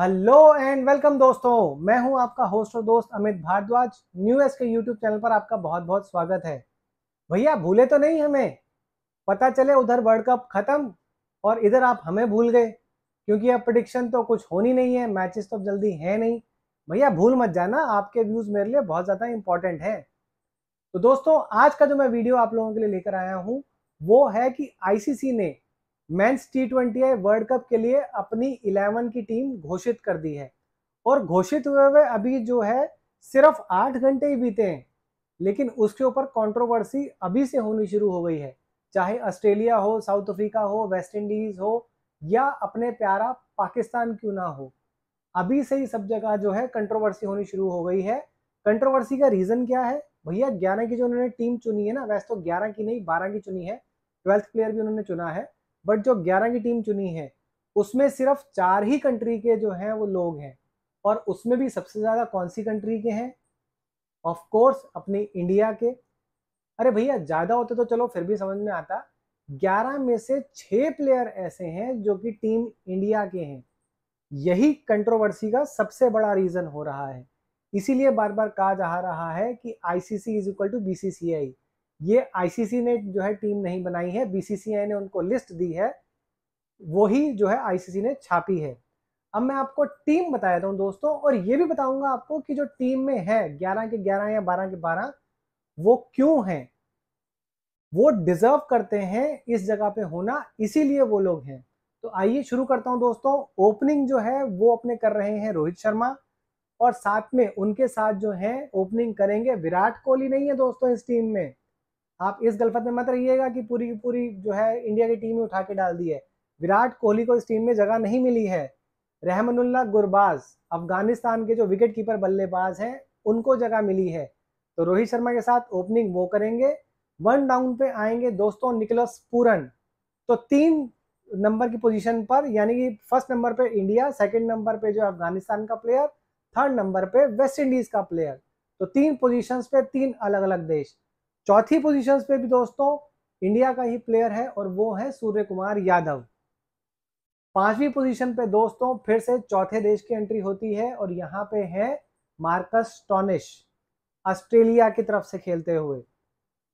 hello and welcome दोस्तों मैं हूं आपका होस्ट और दोस्त Amit Bhardwaj New S K YouTube channel पर आपका बहुत बहुत स्वागत है भैया भूले तो नहीं हमें पता चले उधर वर्ल्ड कप खत्म और इधर आप हमें भूल गए क्योंकि अब प्रडिक्शन तो कुछ होनी नहीं है मैचेस तो जल्दी है नहीं भैया भूल मत जाना आपके व्यूज़ मेरे लिए बहुत ज़्यादा इंपॉर्टेंट है तो दोस्तों आज का जो मैं वीडियो आप लोगों के लिए लेकर आया हूँ वो है कि आईसीसी ने men's T twenty World Cup के लिए अपनी इलेवन की टीम घोषित कर दी है और घोषित हुए हुए अभी जो है सिर्फ आठ घंटे ही बीते हैं लेकिन उसके ऊपर कंट्रोवर्सी अभी से होनी शुरू हो गई है चाहे ऑस्ट्रेलिया हो साउथ अफ्रीका हो वेस्ट इंडीज हो या अपने प्यारा पाकिस्तान क्यों ना हो अभी से ही सब जगह जो है कंट्रोवर्सी होनी शुरू हो गई है कंट्रोवर्सी का रीज़न क्या है भैया ग्यारह की जो उन्होंने टीम चुनी है ना वैसे तो ग्यारह की नहीं बारह की चुनी है ट्वेल्थ प्लेयर भी उन्होंने चुना है बट जो ग्यारह की टीम चुनी है उसमें सिर्फ चार ही कंट्री के जो हैं वो लोग हैं और उसमें भी सबसे ज़्यादा कौन सी कंट्री के हैं ऑफ कोर्स अपने इंडिया के अरे भैया ज़्यादा होते तो चलो फिर भी समझ में आता ग्यारह में से छः प्लेयर ऐसे हैं जो कि टीम इंडिया के हैं यही कंट्रोवर्सी का सबसे बड़ा रीज़न हो रहा है इसीलिए बार बार कहा जा रहा है कि ICC is equal to BCCI ये आईसीसी ने जो है टीम नहीं बनाई है बीसीसीआई ने उनको लिस्ट दी है वही जो है आईसीसी ने छापी है अब मैं आपको टीम बता देता हूँ दोस्तों और ये भी बताऊंगा आपको कि जो टीम में है ग्यारह के ग्यारह या बारह के बारह वो क्यों हैं वो डिजर्व करते हैं इस जगह पे होना इसीलिए वो लोग हैं तो आइए शुरू करता हूँ दोस्तों ओपनिंग जो है वो अपने कर रहे हैं रोहित शर्मा और साथ में उनके साथ जो है ओपनिंग करेंगे विराट कोहली नहीं है दोस्तों इस टीम में आप इस गलफत में मत रहिएगा कि पूरी की पूरी जो है इंडिया की टीम ही उठा के डाल दी है विराट कोहली को इस टीम में जगह नहीं मिली है रहमनुल्ला गुरबाज अफगानिस्तान के जो विकेट कीपर बल्लेबाज हैं उनको जगह मिली है तो रोहित शर्मा के साथ ओपनिंग वो करेंगे वन डाउन पे आएंगे दोस्तों निकोलस पूरन तो तीन नंबर की पोजीशन पर यानी कि फर्स्ट नंबर पे इंडिया सेकंड नंबर पे जो अफगानिस्तान का प्लेयर थर्ड नंबर पे वेस्ट इंडीज का प्लेयर तो तीन पोजीशंस पे तीन अलग अलग देश चौथी पोजिशन पे भी दोस्तों इंडिया का ही प्लेयर है और वो है सूर्य कुमार यादव पांचवी पोजीशन पे दोस्तों फिर से चौथे देश की एंट्री होती है और यहाँ पे है मार्कस टॉनिश ऑस्ट्रेलिया की तरफ से खेलते हुए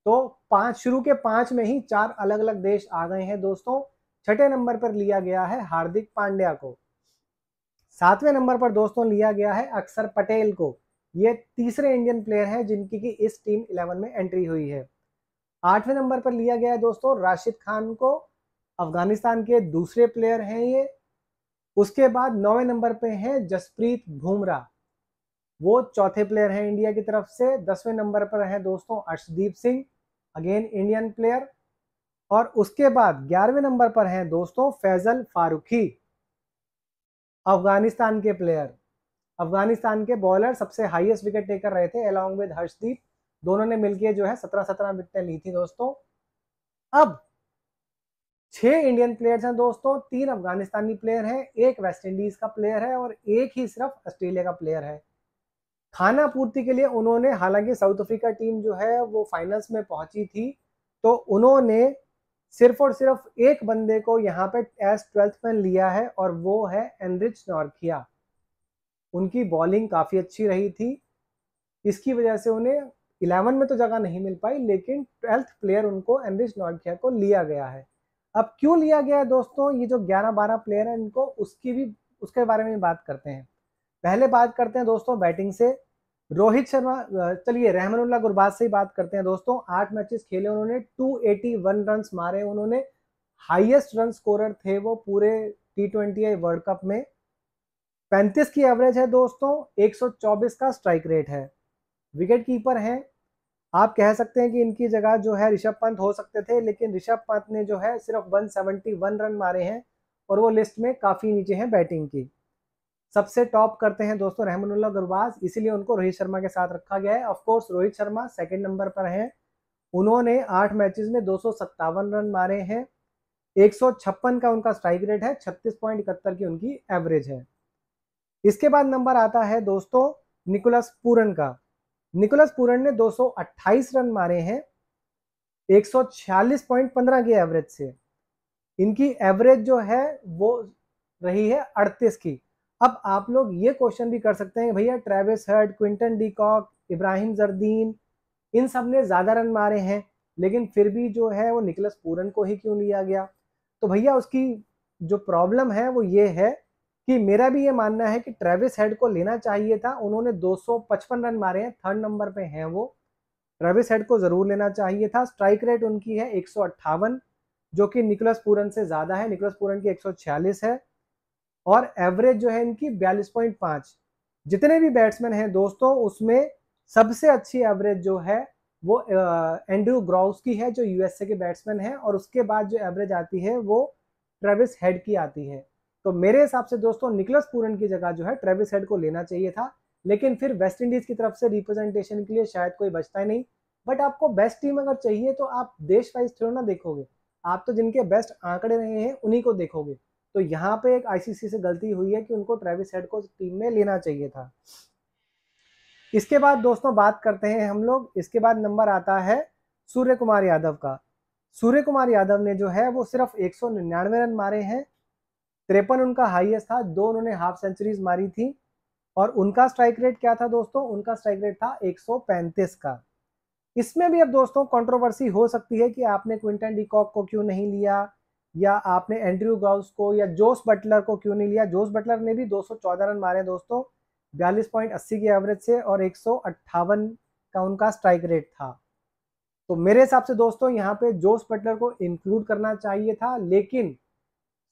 तो पांच शुरू के पांच में ही चार अलग अलग देश आ गए हैं दोस्तों छठे नंबर पर लिया गया है हार्दिक पांड्या को सातवें नंबर पर दोस्तों लिया गया है अक्षर पटेल को ये तीसरे इंडियन प्लेयर हैं जिनकी की इस टीम इलेवन में एंट्री हुई है आठवें नंबर पर लिया गया है दोस्तों राशिद खान को अफगानिस्तान के दूसरे प्लेयर हैं ये उसके बाद नौवें नंबर पे हैं जसप्रीत बुमराह वो चौथे प्लेयर हैं इंडिया की तरफ से दसवें नंबर पर हैं दोस्तों Arshdeep Singh again Indian player और उसके बाद ग्यारहवें नंबर पर हैं दोस्तों फैजल फारूखी अफगानिस्तान के प्लेयर अफगानिस्तान के बॉलर सबसे हाईएस्ट विकेट टेकर रहे थे अलॉन्ग विद हर्षदीप दोनों ने मिलकर जो है सत्रह सत्रह विकेटें ली थी दोस्तों अब छह इंडियन प्लेयर्स हैं दोस्तों तीन अफगानिस्तानी प्लेयर हैं एक वेस्ट इंडीज का प्लेयर है और एक ही सिर्फ ऑस्ट्रेलिया का प्लेयर है खाना पूर्ति के लिए उन्होंने हालांकि साउथ अफ्रीका टीम जो है वो फाइनल्स में पहुंची थी तो उन्होंने सिर्फ और सिर्फ एक बंदे को यहाँ पे एस ट्वेल्थ मैन लिया है और वो है एनरिच नॉर्किया उनकी बॉलिंग काफ़ी अच्छी रही थी इसकी वजह से उन्हें इलेवन में तो जगह नहीं मिल पाई लेकिन ट्वेल्थ प्लेयर उनको एनरिच नॉर्किया को लिया गया है अब क्यों लिया गया है दोस्तों ये जो ग्यारह बारह प्लेयर हैं इनको उसकी भी उसके बारे में बात करते हैं पहले बात करते हैं दोस्तों बैटिंग से रोहित शर्मा चलिए रहमानुल्लाह गुरबाज से ही बात करते हैं दोस्तों आठ मैचेस खेले उन्होंने 281 रन मारे उन्होंने हाईएस्ट रन स्कोरर थे वो पूरे टी ट्वेंटी वर्ल्ड कप में पैंतीस की एवरेज है दोस्तों 124 का स्ट्राइक रेट है विकेट कीपर हैं आप कह सकते हैं कि इनकी जगह जो है ऋषभ पंत हो सकते थे लेकिन ऋषभ पंत ने जो है सिर्फ 171 रन मारे हैं और वो लिस्ट में काफ़ी नीचे हैं बैटिंग की सबसे टॉप करते हैं दोस्तों रहमानुल्ला गुरबाज इसीलिए उनको रोहित शर्मा के साथ रखा गया है of course Rohit Sharma second number पर हैं उन्होंने आठ मैच में दो रन मारे हैं एक का उनका स्ट्राइक रेट है छत्तीस की उनकी एवरेज है इसके बाद नंबर आता है दोस्तों निकोलस पूरन का निकोलस पूरन ने 228 रन मारे हैं 146.15 की एवरेज से इनकी एवरेज जो है वो रही है 38 की अब आप लोग ये क्वेश्चन भी कर सकते हैं भैया Travis Head Quinton de Kock Ibrahim Zadran इन सब ने ज़्यादा रन मारे हैं लेकिन फिर भी जो है वो निकलस पूरन को ही क्यों लिया गया तो भैया उसकी जो प्रॉब्लम है वो ये है कि मेरा भी ये मानना है कि ट्रेविस हेड को लेना चाहिए था उन्होंने 255 रन मारे हैं थर्ड नंबर पे हैं वो ट्रेविस हेड को ज़रूर लेना चाहिए था स्ट्राइक रेट उनकी है एक जो कि निकोलस पूरन से ज़्यादा है निकोलस पूरन की एक है और एवरेज जो है इनकी बयालीस जितने भी बैट्समैन हैं दोस्तों उसमें सबसे अच्छी एवरेज जो है वो एंड्रू ग्राउस की है जो यूएसए के बैट्समैन हैं और उसके बाद जो एवरेज आती है वो ट्रेविस हेड की आती है तो मेरे हिसाब से दोस्तों निकलस पूरन की जगह जो है ट्रेविस हेड को लेना चाहिए था लेकिन फिर वेस्ट इंडीज की तरफ से रिप्रेजेंटेशन के लिए शायद कोई बचता ही नहीं बट आपको बेस्ट टीम अगर चाहिए तो आप देश वाइज थ्रो ना देखोगे आप तो जिनके बेस्ट आंकड़े रहे हैं उन्हीं को देखोगे तो यहाँ पे एक आईसीसी से गलती हुई है कि उनको ट्रेविस हेड को टीम में लेना चाहिए था इसके बाद दोस्तों बात करते हैं हम लोग इसके बाद नंबर आता है सूर्य कुमार यादव का सूर्य कुमार यादव ने जो है वो सिर्फ एक रन मारे हैं तिरपन उनका हाईएस्ट था दो उन्होंने हाफ सेंचुरीज मारी थी और उनका स्ट्राइक रेट क्या था दोस्तों उनका स्ट्राइक रेट था 135 का इसमें भी अब दोस्तों कंट्रोवर्सी हो सकती है कि आपने क्विंटन डिकॉक को क्यों नहीं लिया या आपने एंड्रयू गाउस को या जोस बटलर को क्यों नहीं लिया जोस बटलर ने भी 214 रन मारे दोस्तों बयालीस के एवरेज से और एक का उनका स्ट्राइक रेट था तो मेरे हिसाब से दोस्तों यहाँ पे जोस बटलर को इंक्लूड करना चाहिए था लेकिन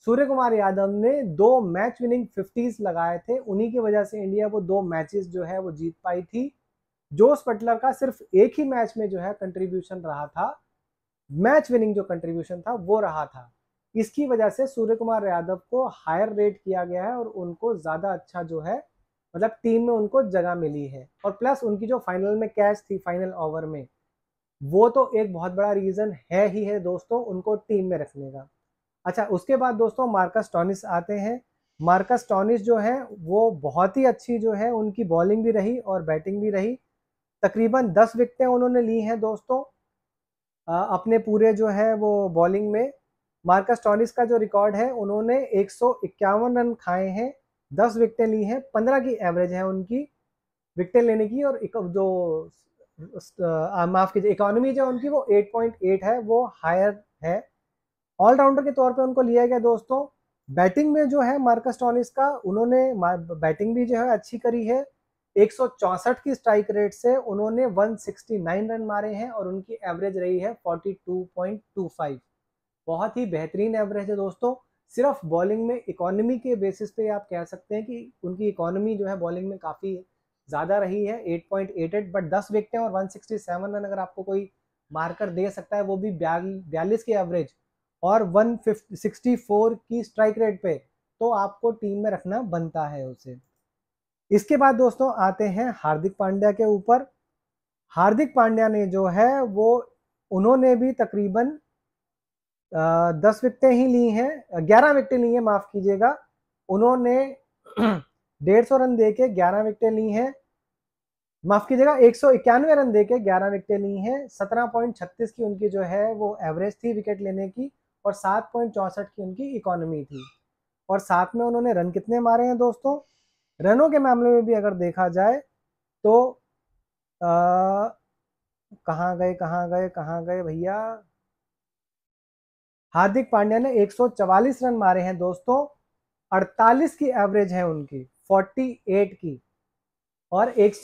सूर्य कुमार यादव ने दो मैच विनिंग फिफ्टीज लगाए थे उन्हीं की वजह से इंडिया वो दो मैचेस जो है वो जीत पाई थी जोस पटलर का सिर्फ एक ही मैच में जो है कंट्रीब्यूशन रहा था मैच विनिंग जो कंट्रीब्यूशन था वो रहा था इसकी वजह से सूर्य कुमार यादव को हायर रेट किया गया है और उनको ज़्यादा अच्छा जो है मतलब टीम में उनको जगह मिली है और प्लस उनकी जो फाइनल में कैच थी फाइनल ओवर में वो तो एक बहुत बड़ा रीज़न है ही है दोस्तों उनको टीम में रखने का अच्छा उसके बाद दोस्तों मार्कस टॉनिस आते हैं मार्कस टॉनिस जो है वो बहुत ही अच्छी जो है उनकी बॉलिंग भी रही और बैटिंग भी रही तकरीबन दस विकटें उन्होंने ली हैं दोस्तों आ, अपने पूरे जो है वो बॉलिंग में मार्कस टॉनिस का जो रिकॉर्ड है उन्होंने एक रन खाए हैं दस विकटें ली हैं पंद्रह की एवरेज है उनकी विकटें लेने की और एक, जो माफ़ कीजिए इकोनॉमी जो उनकी वो 8.8 है वो हायर है ऑलराउंडर के तौर पे उनको लिया गया दोस्तों बैटिंग में जो है मार्कस टॉनिस का उन्होंने बैटिंग भी जो है अच्छी करी है एक की स्ट्राइक रेट से उन्होंने 169 रन मारे हैं और उनकी एवरेज रही है 42.25 बहुत ही बेहतरीन एवरेज है दोस्तों सिर्फ बॉलिंग में इकोनॉमी के बेसिस पे आप कह सकते हैं कि उनकी इकोनॉमी जो है बॉलिंग में काफ़ी ज़्यादा रही है 8.88 बट 10 विकटें और 167 रन अगर आपको कोई मार्कर दे सकता है वो भी बयालीस के एवरेज और वन सिक्सटी फोर की स्ट्राइक रेट पे तो आपको टीम में रखना बनता है उसे इसके बाद दोस्तों आते हैं हार्दिक पांड्या के ऊपर हार्दिक पांड्या ने जो है वो उन्होंने भी तकरीबन दस विकटें ही ली हैं ग्यारह विकटें ली हैं माफ़ कीजिएगा उन्होंने डेढ़ सौ रन दे के ग्यारह विकटें ली हैं माफ़ कीजिएगा एक सौ इक्यानवे रन दे के ग्यारह विकटें ली हैं सत्रह पॉइंट छत्तीस की उनकी जो है वो एवरेज थी विकेट लेने की और सात पॉइंट चौंसठ की उनकी इकोनॉमी थी और साथ में उन्होंने रन कितने मारे हैं दोस्तों रनों के मामले में भी अगर देखा जाए तो कहाँ गए कहाँ गए कहाँ गए भैया हार्दिक पांड्या ने 144 रन मारे हैं दोस्तों 48 की एवरेज है उनकी 48 की और एक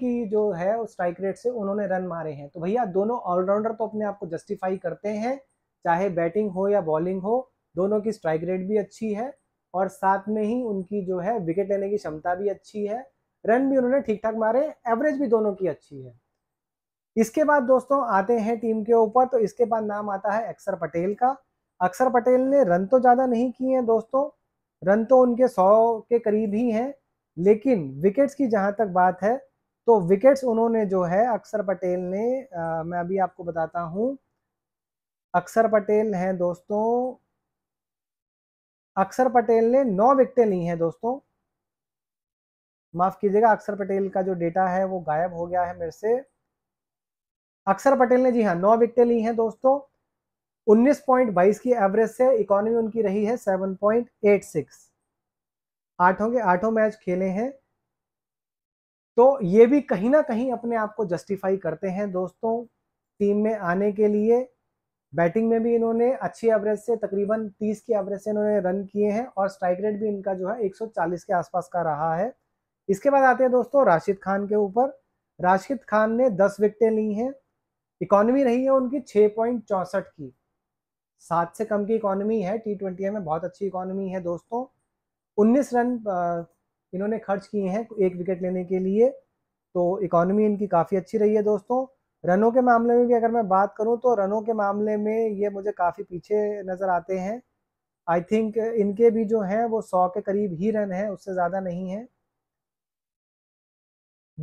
की जो है उस स्ट्राइक रेट से उन्होंने रन मारे हैं तो भैया दोनों ऑलराउंडर तो अपने आप को जस्टिफाई करते हैं चाहे बैटिंग हो या बॉलिंग हो दोनों की स्ट्राइक रेट भी अच्छी है और साथ में ही उनकी जो है विकेट लेने की क्षमता भी अच्छी है रन भी उन्होंने ठीक ठाक मारे एवरेज भी दोनों की अच्छी है इसके बाद दोस्तों आते हैं टीम के ऊपर तो इसके बाद नाम आता है अक्षर पटेल का अक्षर पटेल ने रन तो ज़्यादा नहीं किए हैं दोस्तों रन तो उनके सौ के करीब ही हैं लेकिन विकेट्स की जहाँ तक बात है तो विकेट्स उन्होंने जो है अक्षर पटेल ने आ, मैं अभी आपको बताता हूँ अक्षर पटेल हैं दोस्तों अक्षर पटेल ने नौ विकटें ली हैं दोस्तों माफ कीजिएगा अक्षर पटेल का जो डेटा है वो गायब हो गया है मेरे से अक्षर पटेल ने जी हाँ नौ विकटें ली हैं दोस्तों 19.22 की एवरेज से इकोनॉमी उनकी रही है 7.86 आठों के आठों मैच खेले हैं तो ये भी कहीं ना कहीं अपने आप को जस्टिफाई करते हैं दोस्तों टीम में आने के लिए बैटिंग में भी इन्होंने अच्छी एवरेज से तकरीबन 30 की एवरेज से इन्होंने रन किए हैं और स्ट्राइक रेट भी इनका जो है 140 के आसपास का रहा है इसके बाद आते हैं दोस्तों राशिद खान के ऊपर राशिद खान ने 10 विकटें ली हैं इकोनॉमी रही है उनकी छः की सात से कम की इकोनॉमी है टी ट्वेंटी में बहुत अच्छी इकोनॉमी है दोस्तों उन्नीस रन इन्होंने खर्च किए हैं एक विकेट लेने के लिए तो इकोनॉमी इनकी काफ़ी अच्छी रही है दोस्तों रनों के मामले में भी अगर मैं बात करूं तो रनों के मामले में ये मुझे काफ़ी पीछे नज़र आते हैं आई थिंक इनके भी जो हैं वो सौ के करीब ही रन हैं उससे ज़्यादा नहीं है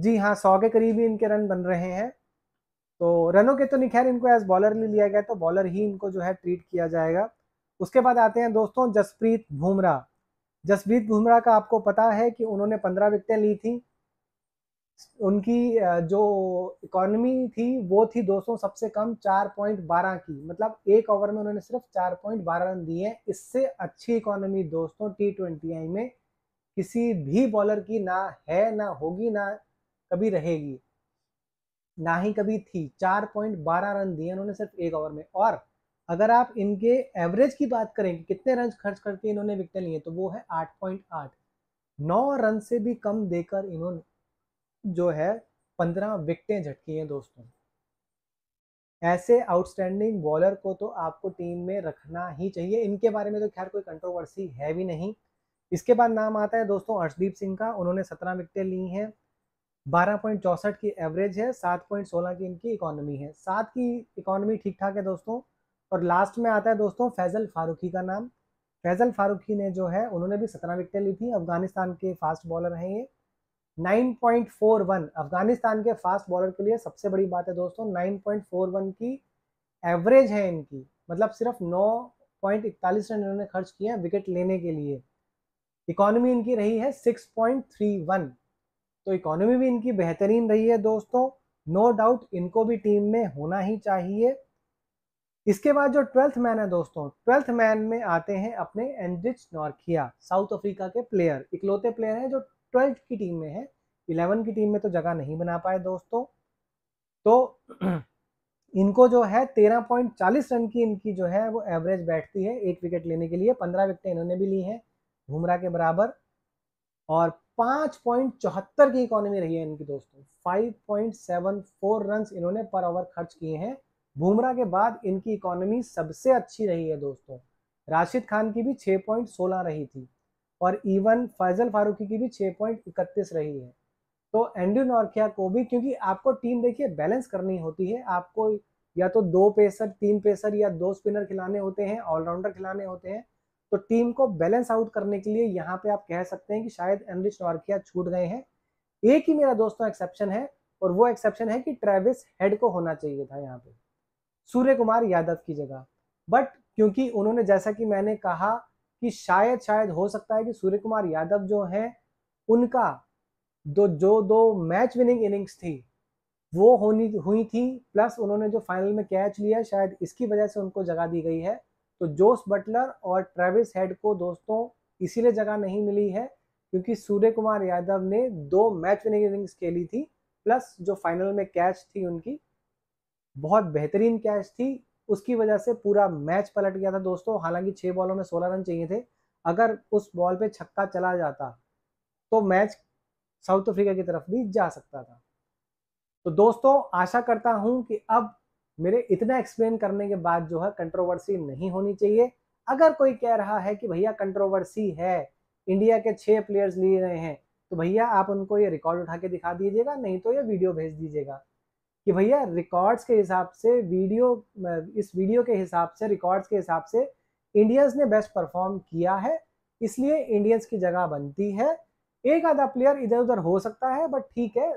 जी हाँ सौ के करीब ही इनके रन बन रहे हैं तो रनों के तो नहीं खैर इनको एज बॉलर ले लिया गया तो बॉलर ही इनको जो है ट्रीट किया जाएगा उसके बाद आते हैं दोस्तों जसप्रीत बुमराह जसप्रीत बुमराह का आपको पता है कि उन्होंने पंद्रह विकटें ली थी उनकी जो इकोनॉमी थी वो थी दोस्तों सबसे कम चार पॉइंट बारह की मतलब एक ओवर में उन्होंने सिर्फ चार पॉइंट बारह रन दिए इससे अच्छी इकोनॉमी दोस्तों टी ट्वेंटी आई में किसी भी बॉलर की ना है ना होगी ना कभी रहेगी ना ही कभी थी चार पॉइंट बारह रन दिए उन्होंने सिर्फ एक ओवर में और अगर आप इनके एवरेज की बात करें कि कितने रन खर्च करके इन्होंने विकटें लिए तो वो है आठ पॉइंट आठ नौ रन से भी कम देकर इन्होंने जो है पंद्रह विकटें झटकी हैं दोस्तों ऐसे आउटस्टैंडिंग बॉलर को तो आपको टीम में रखना ही चाहिए इनके बारे में तो खैर कोई कंट्रोवर्सी है भी नहीं इसके बाद नाम आता है दोस्तों अर्शदीप सिंह का उन्होंने सत्रह विकटें ली हैं बारह पॉइंट चौसठ की एवरेज है सात पॉइंट सोलह की इनकी इकोनॉमी है सात की इकोनॉमी ठीक ठाक है दोस्तों और लास्ट में आता है दोस्तों फैजल फारूकी का नाम फैजल फारूकी ने जो है उन्होंने भी सत्रह विकटें ली थी अफगानिस्तान के फास्ट बॉलर हैं ये 9.41 अफगानिस्तान के फास्ट बॉलर के लिए सबसे बड़ी बात है दोस्तों 9.41 की एवरेज है इनकी मतलब सिर्फ नौ पॉइंट इकतालीस रन इन्होंने खर्च किए हैं विकेट लेने के लिए इकोनॉमी इनकी रही है 6.31 तो इकोनॉमी भी इनकी बेहतरीन रही है दोस्तों नो no डाउट इनको भी टीम में होना ही चाहिए इसके बाद जो ट्वेल्थ मैन है दोस्तों ट्वेल्थ मैन में आते हैं अपने एनरिच नॉर्किया साउथ अफ्रीका के प्लेयर इकलौते प्लेयर हैं जो ट्वेल्थ की टीम में है इलेवन की टीम में तो जगह नहीं बना पाए दोस्तों तो इनको जो है तेरह पॉइंट चालीस रन की इनकी जो है वो एवरेज बैठती है एक विकेट लेने के लिए पंद्रह विकेट इन्होंने भी ली हैं घुमरा के बराबर और पाँच पॉइंट चौहत्तर की इकोनॉमी रही है इनकी दोस्तों five point seven four run इन्होंने पर ओवर खर्च किए हैं बुमराह के बाद इनकी इकोनॉमी सबसे अच्छी रही है दोस्तों राशिद खान की भी छः पॉइंट सोलह रही थी और इवन फैजल फारूकी की भी छः पॉइंट इकतीस रही है तो एंड्रू नॉर्किया को भी क्योंकि आपको टीम देखिए बैलेंस करनी होती है आपको या तो दो पेसर तीन पेसर या दो स्पिनर खिलाने होते हैं ऑलराउंडर खिलाने होते हैं तो टीम को बैलेंस आउट करने के लिए यहाँ पे आप कह सकते हैं कि शायद एनरिच नॉर्किया छूट गए हैं एक ही मेरा दोस्तों एक्सेप्शन है और वो एक्सेप्शन है कि ट्रेविस हेड को होना चाहिए था यहाँ पे सूर्य कुमार यादव की जगह बट क्योंकि उन्होंने जैसा कि मैंने कहा कि शायद शायद हो सकता है कि सूर्य कुमार यादव जो हैं उनका दो जो दो मैच विनिंग इनिंग्स थी वो होनी हुई थी प्लस उन्होंने जो फाइनल में कैच लिया शायद इसकी वजह से उनको जगह दी गई है तो जोस बटलर और ट्रेविस हेड को दोस्तों इसीलिए जगह नहीं मिली है क्योंकि सूर्य कुमार यादव ने दो मैच विनिंग इनिंग्स खेली थी प्लस जो फाइनल में कैच थी उनकी बहुत बेहतरीन कैच थी उसकी वजह से पूरा मैच पलट गया था दोस्तों हालांकि छह बॉलों में सोलह रन चाहिए थे अगर उस बॉल पे छक्का चला जाता तो मैच साउथ अफ्रीका की तरफ भी जा सकता था तो दोस्तों आशा करता हूं कि अब मेरे इतना एक्सप्लेन करने के बाद जो है कंट्रोवर्सी नहीं होनी चाहिए अगर कोई कह रहा है कि भैया कंट्रोवर्सी है इंडिया के छः प्लेयर्स लिए गए हैं तो भैया आप उनको ये रिकॉर्ड उठा के दिखा दीजिएगा नहीं तो ये वीडियो भेज दीजिएगा कि भैया रिकॉर्ड्स के हिसाब से वीडियो इस वीडियो के हिसाब से रिकॉर्ड्स के हिसाब से इंडियंस ने बेस्ट परफॉर्म किया है इसलिए इंडियंस की जगह बनती है एक आधा प्लेयर इधर उधर हो सकता है बट ठीक है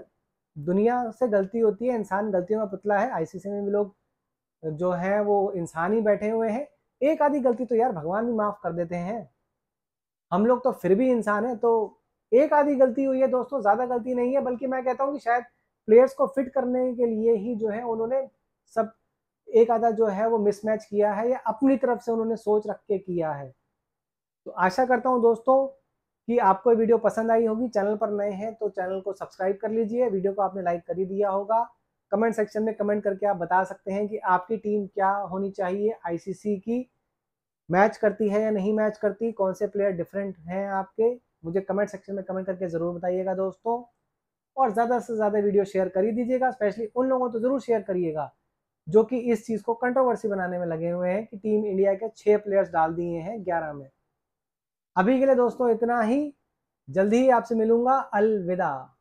दुनिया से गलती होती है इंसान गलतियों का पुतला है आईसीसी में भी लोग जो हैं वो इंसान ही बैठे हुए हैं एक आधी गलती तो यार भगवान भी माफ़ कर देते हैं हम लोग तो फिर भी इंसान हैं तो एक आधी गलती हुई है दोस्तों ज़्यादा गलती नहीं है बल्कि मैं कहता हूँ कि शायद प्लेयर्स को फिट करने के लिए ही जो है उन्होंने सब एक आधा जो है वो मिसमैच किया है या अपनी तरफ से उन्होंने सोच रख के किया है तो आशा करता हूँ दोस्तों कि आपको वीडियो पसंद आई होगी चैनल पर नए हैं तो चैनल को सब्सक्राइब कर लीजिए वीडियो को आपने लाइक कर ही दिया होगा कमेंट सेक्शन में कमेंट करके आप बता सकते हैं कि आपकी टीम क्या होनी चाहिए आईसीसी की मैच करती है या नहीं मैच करती कौन से प्लेयर डिफरेंट हैं आपके मुझे कमेंट सेक्शन में कमेंट करके ज़रूर बताइएगा दोस्तों और ज़्यादा से ज़्यादा वीडियो शेयर कर ही दीजिएगा स्पेशली उन लोगों को तो ज़रूर शेयर करिएगा जो कि इस चीज़ को कंट्रोवर्सी बनाने में लगे हुए हैं कि टीम इंडिया के छः प्लेयर्स डाल दिए हैं ग्यारह में अभी के लिए दोस्तों इतना ही जल्दी ही आपसे मिलूंगा अलविदा